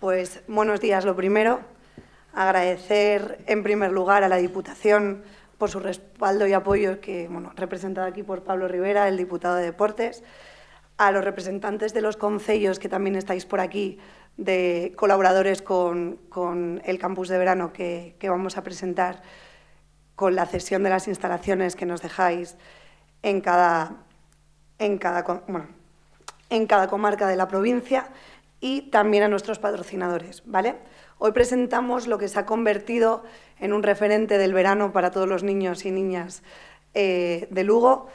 Pues buenos días, lo primero. Agradecer en primer lugar a la Diputación por su respaldo y apoyo, que, bueno, representada aquí por Pablo Rivera, el diputado de Deportes, a los representantes de los concellos que también estáis por aquí, de colaboradores con, el campus de verano que, vamos a presentar, con la cesión de las instalaciones que nos dejáis en cada, en cada, en cada comarca de la provincia y también a nuestros patrocinadores, ¿vale? Hoy presentamos lo que se ha convertido en un referente del verano para todos los niños y niñas eh, de Lugo,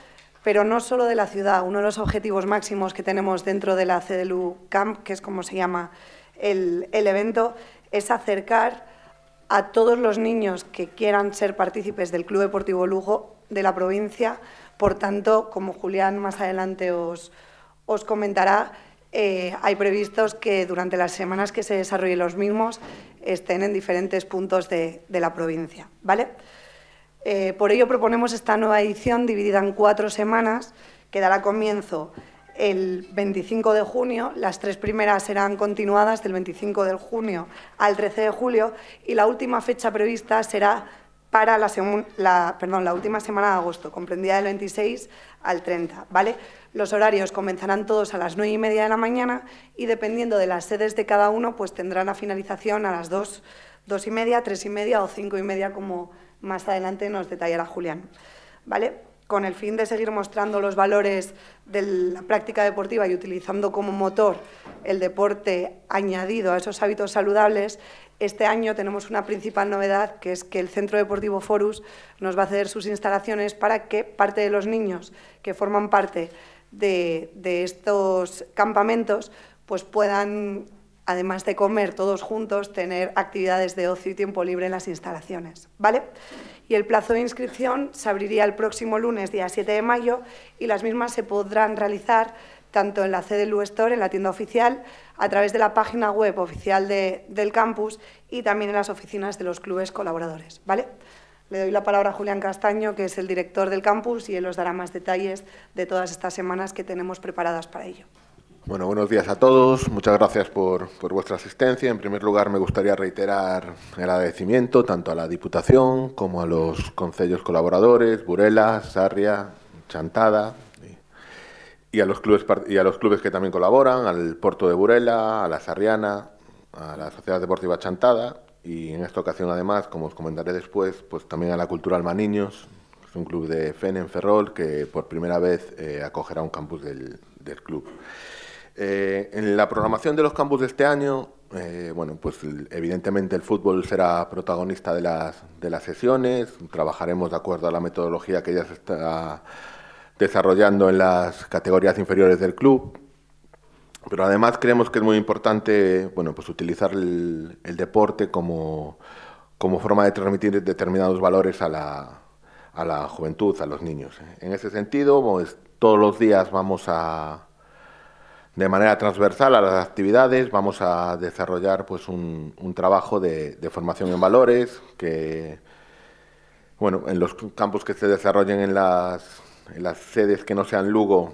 pero no solo de la ciudad. Uno de los objetivos máximos que tenemos dentro de la CDLU Camp, que es como se llama el, evento, es acercar a todos los niños que quieran ser partícipes del Club Deportivo Lugo de la provincia. Por tanto, como Julián más adelante os, os comentará, eh, hay previstos que durante las semanas que se desarrollen los mismos estén en diferentes puntos de, la provincia. ¿vale? Eh, por ello proponemos esta nueva edición dividida en cuatro semanas que dará comienzo el 25 de junio, las tres primeras serán continuadas del 25 de junio al 13 de julio y la última fecha prevista será para la, última semana de agosto, comprendida del 26 al 30. ¿vale? Los horarios comenzarán todos a las 9 y media de la mañana y dependiendo de las sedes de cada uno, pues tendrán la finalización a las 2, y media, 3 y media o 5 y media, como más adelante nos detallará Julián. ¿vale? Con el fin de seguir mostrando los valores de la práctica deportiva y utilizando como motor el deporte añadido a esos hábitos saludables, este año tenemos una principal novedad, que es que el Centro Deportivo Forus nos va a ceder sus instalaciones para que parte de los niños que forman parte de, estos campamentos pues puedan, además de comer todos juntos, tener actividades de ocio y tiempo libre en las instalaciones. ¿vale? Y el plazo de inscripción se abriría el próximo lunes, día 7 de mayo, y las mismas se podrán realizar tanto en la CDLU Store, en la tienda oficial, a través de la página web oficial del campus y también en las oficinas de los clubes colaboradores. ¿vale? Le doy la palabra a Julián Castaño, que es el director del campus, y él os dará más detalles de todas estas semanas que tenemos preparadas para ello. Bueno, buenos días a todos. Muchas gracias por, por, vuestra asistencia. En primer lugar, me gustaría reiterar el agradecimiento tanto a la Diputación como a los concellos colaboradores, Burela, Sarria, Chantada, y a los clubes a los clubes que también colaboran, al Porto de Burela, a la Sarriana, a la Sociedad Deportiva Chantada y en esta ocasión además, como os comentaré después, pues también a la Cultural Maniños, es un club de FEN en Ferrol que por primera vez eh, acogerá un campus del, club. Eh, en la programación de los campus de este año, eh, bueno, pues evidentemente el fútbol será protagonista de las, de las sesiones, trabajaremos de acuerdo a la metodología que ya se está desarrollando en las categorías inferiores del club. Pero además creemos que es muy importante bueno, pues utilizar el, deporte como, forma de transmitir determinados valores a la, juventud, a los niños. ¿eh? En ese sentido, pues, todos los días vamos a, de manera transversal a las actividades, vamos a desarrollar pues, un, trabajo de, de, formación en valores que, bueno, en los campos que se desarrollen en las en las sedes que no sean Lugo,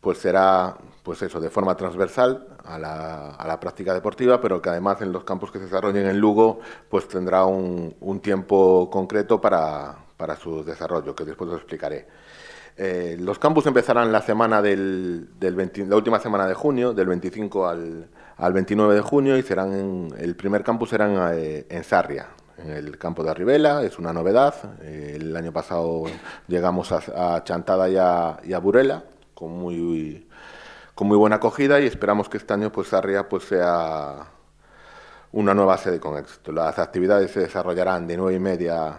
pues será, pues eso, de forma transversal a la, a la práctica deportiva, pero que además en los campos que se desarrollen en Lugo, pues tendrá un, un tiempo concreto para, para su desarrollo, que después os explicaré. Eh, los campus empezarán la semana del, del la última semana de junio, del 25 al, al 29 de junio, y serán el primer campus será eh, en Sarria, en el campo de Arribela, es una novedad. Eh, el año pasado llegamos a, Chantada y a, Burela con muy, con muy buena acogida y esperamos que este año pues Arria pues sea una nueva sede con éxito. Las actividades se desarrollarán de nueve y media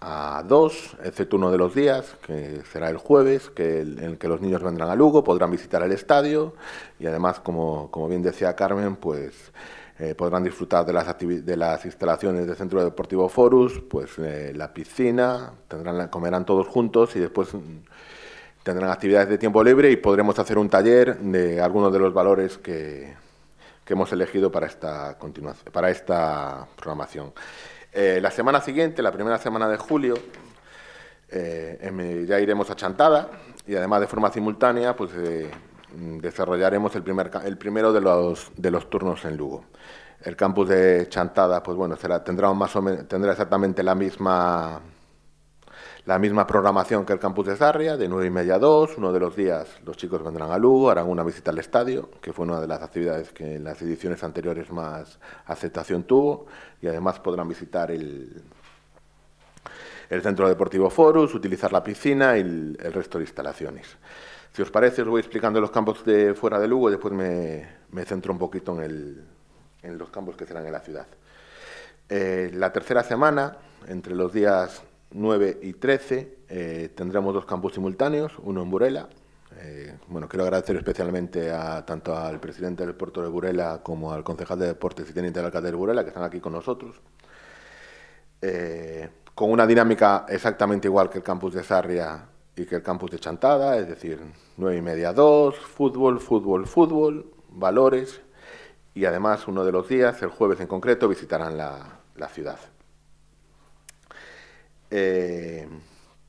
a 2, excepto uno de los días, que será el jueves, que en el que los niños vendrán a Lugo, podrán visitar el estadio y además, como, como bien decía Carmen, pues eh, podrán disfrutar de las, de las instalaciones del Centro Deportivo Forus, pues eh, la piscina, comerán todos juntos y después mm, tendrán actividades de tiempo libre y podremos hacer un taller de algunos de los valores que, hemos elegido para esta, continuación, para esta programación. Eh, la semana siguiente, la primera semana de julio, ya iremos a Chantada y además de forma simultánea, pues Mm, desarrollaremos el, primer, el primero de los, de los turnos en Lugo. El campus de Chantada, pues bueno, será, tendrá, exactamente la misma, la misma programación que el campus de Sarria, de nueve y media a 2. Uno de los días los chicos vendrán a Lugo, harán una visita al estadio, que fue una de las actividades que en las ediciones anteriores más aceptación tuvo, y además podrán visitar el, el Centro Deportivo Forus, utilizar la piscina y el resto de instalaciones. Si os parece, os voy explicando los campos de fuera de Lugo y después me, centro un poquito en, los campos que serán en la ciudad. Eh, la tercera semana, entre los días 9 y 13, eh, tendremos dos campos simultáneos, uno en Burela. Eh, bueno, quiero agradecer especialmente a, tanto al presidente del puerto de Burela como al concejal de deportes y teniente del alcalde de Burela, que están aquí con nosotros, con una dinámica exactamente igual que el campus de Sarria y que el campus de Chantada, es decir, 9 y media 2, fútbol, fútbol, fútbol, valores y además uno de los días, el jueves en concreto, visitarán la, ciudad. Eh,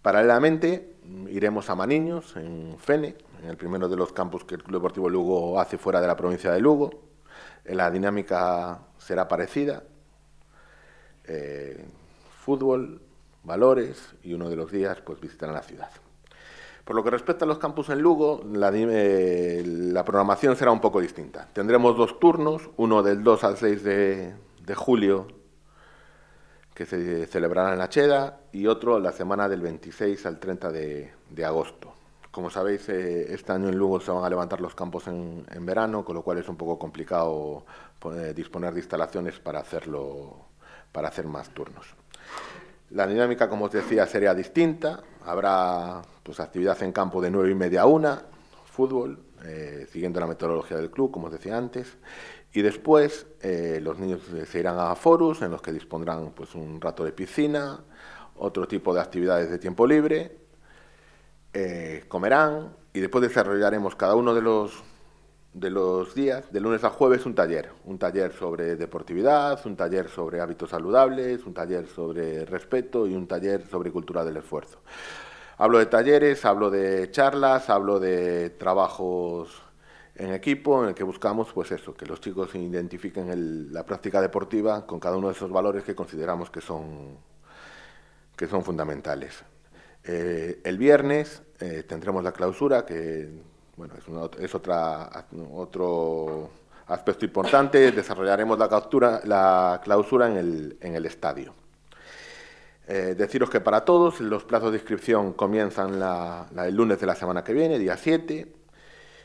paralelamente iremos a Maniños, en Fene, en el primero de los campus que el Club Deportivo Lugo hace fuera de la provincia de Lugo. La dinámica será parecida. Eh, fútbol, valores y uno de los días pues visitarán la ciudad. Por lo que respecta a los campus en Lugo, la, eh, la programación será un poco distinta. Tendremos dos turnos, uno del 2 al 6 de, julio, que se celebrará en la Cheda, y otro la semana del 26 al 30 de, agosto. Como sabéis, eh, este año en Lugo se van a levantar los campos en, verano, con lo cual es un poco complicado disponer de instalaciones para hacerlo, para hacer más turnos. La dinámica, como os decía, sería distinta. Habrá pues, actividad en campo de nueve y media a una, fútbol, eh, siguiendo la metodología del club, como os decía antes. Y después eh, los niños eh, se irán a foros en los que dispondrán pues, un rato de piscina, otro tipo de actividades de tiempo libre, comerán y después desarrollaremos cada uno de los de los días, de lunes a jueves, un taller. Un taller sobre deportividad, un taller sobre hábitos saludables, un taller sobre respeto y un taller sobre cultura del esfuerzo. Hablo de talleres, hablo de charlas, hablo de trabajos en equipo en el que buscamos pues eso, que los chicos identifiquen la práctica deportiva con cada uno de esos valores que consideramos que son, que son fundamentales. Eh, el viernes eh, tendremos la clausura que bueno, es, otra, otro aspecto importante. Desarrollaremos la, clausura en el, estadio. Eh, deciros que para todos los plazos de inscripción comienzan el lunes de la semana que viene, día 7,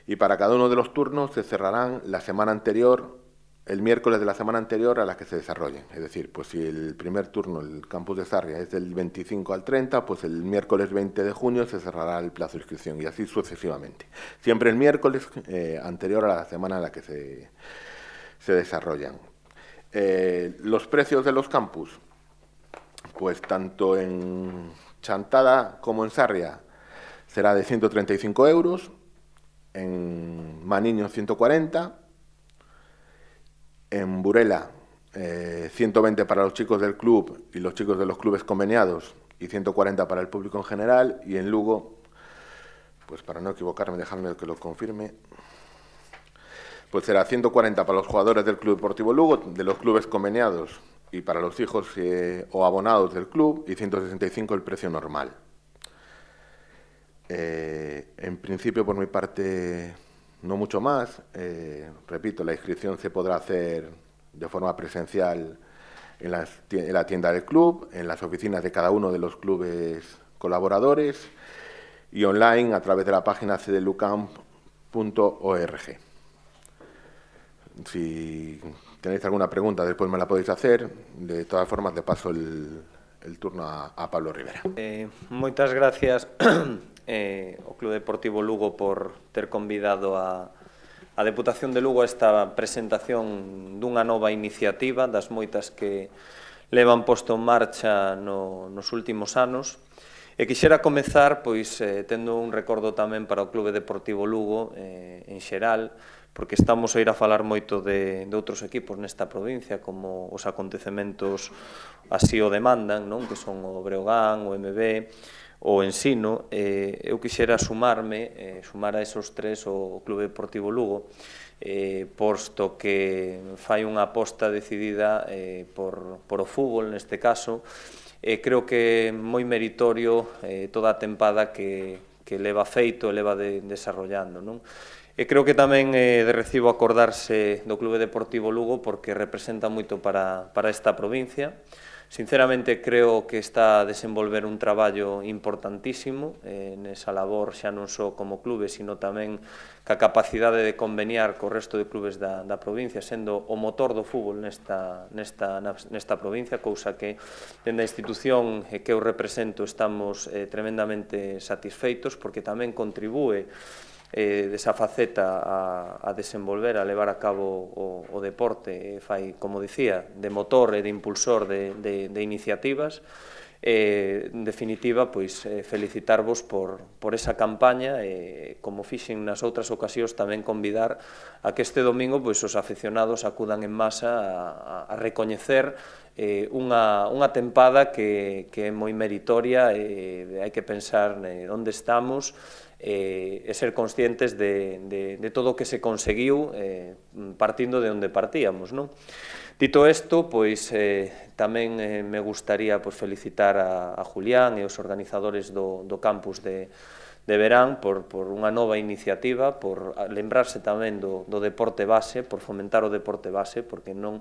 y para cada uno de los turnos se cerrarán la semana anterior el miércoles de la semana anterior a la que se desarrollen. Es decir, pues si el primer turno, el campus de Sarria, es del 25 al 30, pues el miércoles 20 de junio se cerrará el plazo de inscripción y así sucesivamente. Siempre el miércoles eh, anterior a la semana en la que se, se desarrollan. Eh, los precios de los campus, pues tanto en Chantada como en Sarria será de 135 euros, en Maniño 140 en Burela, 120 eh, para los chicos del club y los chicos de los clubes conveniados y 140 para el público en general. Y en Lugo, pues para no equivocarme, dejarme que lo confirme, pues será 140 para los jugadores del Club Deportivo Lugo, de los clubes conveniados y para los hijos eh, o abonados del club y 165 el precio normal. Eh, en principio, por mi parte, no mucho más. Eh, repito, la inscripción se podrá hacer de forma presencial en, la tienda del club, en las oficinas de cada uno de los clubes colaboradores y online a través de la página cdlucamp.org. Si tenéis alguna pregunta, después me la podéis hacer. De todas formas, le paso el, turno a, Pablo Rivera. Eh, muchas gracias. eh, o Club Deportivo Lugo por ter convidado a, a Deputación de Lugo a esta presentación dunha nova iniciativa das moitas que levan posto en marcha no, nos últimos anos. E quixera comezar pois eh, tendo un recordo tamén para o Clube Deportivo Lugo eh, en xeral, porque estamos a ir a falar moito de, de outros equipos nesta provincia, como os acontecementos así o demandan, non que son o Breogán, o MB, o ensino, eh, eu quixera sumarme, eh, sumar a esos tres o Clube Deportivo Lugo, eh, posto que fai unha aposta decidida eh, por, por o fútbol neste caso, eh, creo que moi meritorio eh, toda a tempada que, que leva feito leva de, desarrollando. Non? E creo que tamén eh, de recibo acordarse do Clube Deportivo Lugo porque representa moito para, para esta provincia, Sinceramente creo que está a desenvolver un traballo importantísimo en eh, nesa labor xa non só como clube, sino tamén ca capacidade de conveniar co resto de clubes da, da provincia, sendo o motor do fútbol nesta, nesta, nesta provincia, cousa que dende a institución que eu represento estamos eh, tremendamente satisfeitos porque tamén contribúe eh, desa faceta a, a desenvolver, a levar a cabo o, o deporte, eh, fai, como dicía, de motor e de impulsor de, de, de iniciativas, eh, en definitiva, pois, eh, felicitarvos por, por esa campaña e, eh, como fixen nas outras ocasións, tamén convidar a que este domingo pois, os aficionados acudan en masa a, a recoñecer eh, unha, unha tempada que, que é moi meritoria e eh, hai que pensar eh, onde estamos, eh, e ser conscientes de, de, de todo o que se conseguiu eh, partindo de onde partíamos. Non? Dito isto, pois eh, tamén eh, me gustaría pois, felicitar a, a Julián e os organizadores do, do campus de, de verán por, por unha nova iniciativa, por lembrarse tamén do, do deporte base, por fomentar o deporte base, porque non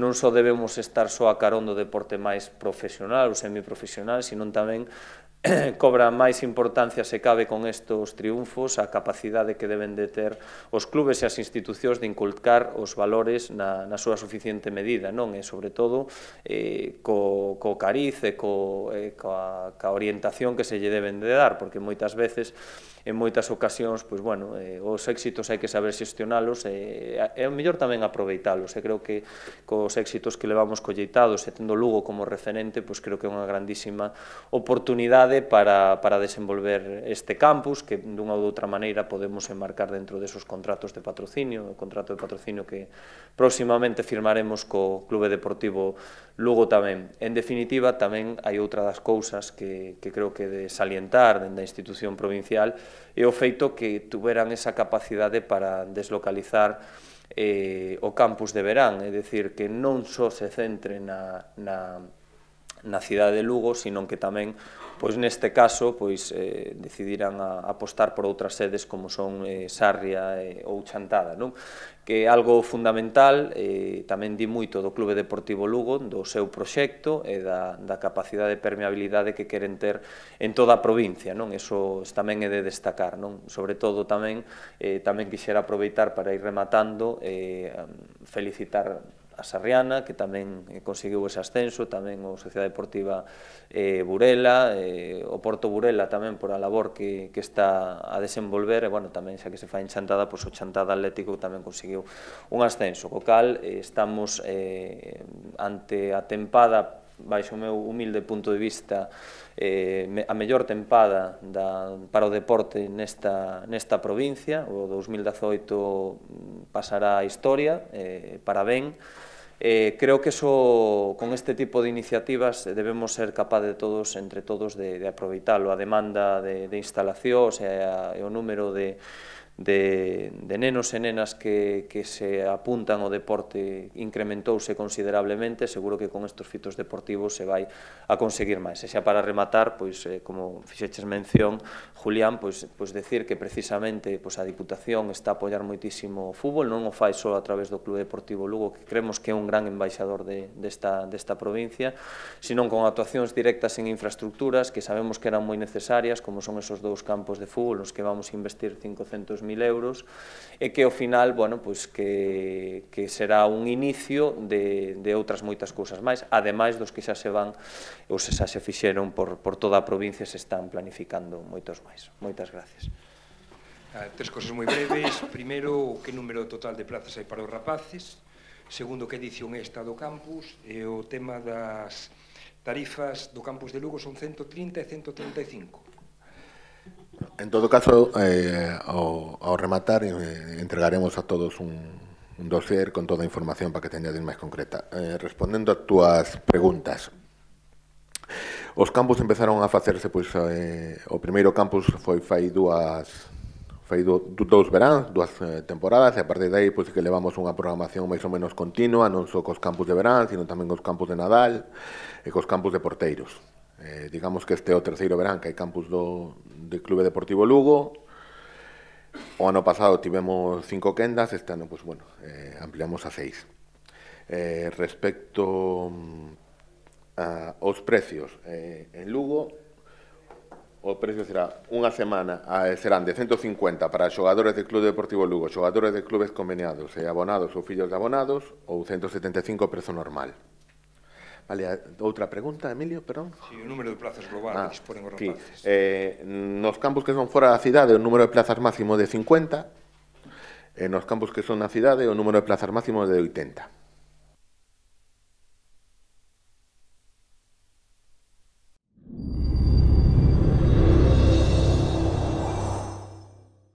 non só debemos estar só a carón do deporte máis profesional ou semiprofesional, sino tamén cobra máis importancia se cabe con estos triunfos a capacidade que deben de ter os clubes e as institucións de inculcar os valores na, na súa suficiente medida, non? E sobre todo eh, co, co cariz e co, eh, coa, coa orientación que se lle deben de dar, porque moitas veces en moitas ocasións, pois bueno, eh, os éxitos hai que saber xestionalos e eh, é o mellor tamén aproveitalos. E eh, creo que cos éxitos que levamos colleitados e tendo Lugo como referente, pois creo que é unha grandísima oportunidade para, para desenvolver este campus que dunha ou doutra maneira podemos enmarcar dentro desos contratos de patrocinio, o contrato de patrocinio que próximamente firmaremos co Clube Deportivo Lugo tamén, en definitiva, tamén hai outra das cousas que, que creo que de salientar dende institución provincial é o feito que tuveran esa capacidade para deslocalizar eh, o campus de verán, é dicir, que non só se centre na, na, na cidade de Lugo, senón que tamén pois neste caso pois eh, decidiran a, apostar por outras sedes como son eh, Sarria eh, ou Chantada, non? Que é algo fundamental, eh, tamén di moito do Clube Deportivo Lugo, do seu proxecto e da, da capacidade de permeabilidade que queren ter en toda a provincia, non? Eso tamén é de destacar, non? Sobre todo tamén eh, tamén quixera aproveitar para ir rematando eh, felicitar a Sarriana, que tamén eh, conseguiu ese ascenso, tamén o Sociedade Deportiva eh, Burela, eh, o Porto Burela tamén por a labor que, que está a desenvolver, e bueno, tamén xa que se fai en pois o Chantada Atlético tamén conseguiu un ascenso, co cal eh, estamos eh, ante a tempada baixo o meu humilde punto de vista eh, a mellor tempada da, para o deporte nesta, nesta provincia, o 2018 pasará a historia, eh, para ben. Eh, creo que eso, con este tipo de iniciativas eh, debemos ser capaz de todos, entre todos, de, de aproveitalo, a demanda de, de instalacións o sea, e o número de, de, de nenos e nenas que, que se apuntan ao deporte incrementouse considerablemente, seguro que con estes fitos deportivos se vai a conseguir máis. E xa para rematar, pois eh, como fixeches mención, Julián, pois, pois decir que precisamente pois a Diputación está a apoiar moitísimo o fútbol, non o fai só a través do Club Deportivo Lugo, que cremos que é un gran embaixador de, desta, desta provincia, senón con actuacións directas en infraestructuras que sabemos que eran moi necesarias, como son esos dous campos de fútbol, nos que vamos a investir 500 3.000 euros, e que ao final, bueno, pois que, que será un inicio de, de outras moitas cousas máis, ademais dos que xa se van, ou se xa se fixeron por, por toda a provincia, se están planificando moitos máis. Moitas gracias. Ah, tres cosas moi breves. Primeiro, que número total de plazas hai para os rapaces. Segundo, que edición é esta do campus. E o tema das tarifas do campus de Lugo son 130 e 135 En todo caso, eh, ao, ao rematar, eh, entregaremos a todos un, un dossier con toda a información para que teñades máis concreta. Eh, respondendo a túas preguntas, os campus empezaron a facerse, pois, eh, o primeiro campus foi fai dúas fai do, do, dous veráns, dúas eh, temporadas, e a partir de aí, pois, que levamos unha programación máis ou menos continua, non só cos campus de verán, sino tamén cos campus de Nadal e cos campus de Porteiros. Eh, digamos que este é o terceiro verán que hai campus do, do Clube Deportivo Lugo. O ano pasado tivemos cinco quendas, este ano, pues, bueno, eh, ampliamos a seis. Eh, respecto mm, a, aos precios, eh, en Lugo o precio será unha semana, serán de 150 para xogadores de Club Deportivo Lugo, xogadores de clubes conveniados e abonados ou fillos de abonados, ou 175 prezo normal. Vale, outra pregunta, Emilio, perdón. Si, sí, o número de plazas global ah, que disponen os rapaces. Eh, nos campus que son fora da cidade, o número de plazas máximo de 50, e eh, nos campus que son na cidade, o número de plazas máximo de 80.